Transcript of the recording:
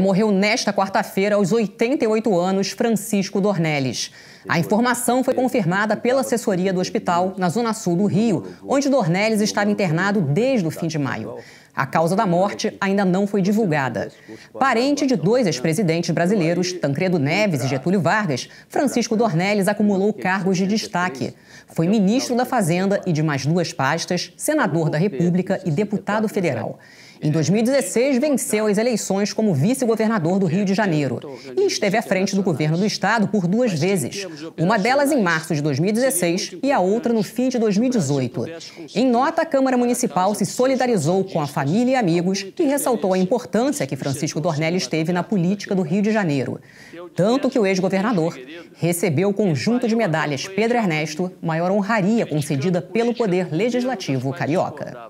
Morreu nesta quarta-feira, aos 88 anos, Francisco Dornelles. A informação foi confirmada pela assessoria do hospital na Zona Sul do Rio, onde Dornelles estava internado desde o fim de maio. A causa da morte ainda não foi divulgada. Parente de dois ex-presidentes brasileiros, Tancredo Neves e Getúlio Vargas, Francisco Dornelles acumulou cargos de destaque. Foi ministro da Fazenda e de mais duas pastas, senador da República e deputado federal. Em 2016, venceu as eleições como vice-governador do Rio de Janeiro e esteve à frente do governo do estado por duas vezes, uma delas em março de 2016 e a outra no fim de 2018. Em nota, a Câmara Municipal se solidarizou com a família e amigos e ressaltou a importância que Francisco Dornelles teve na política do Rio de Janeiro. Tanto que o ex-governador recebeu o conjunto de medalhas Pedro Ernesto, maior honraria concedida pelo Poder Legislativo carioca.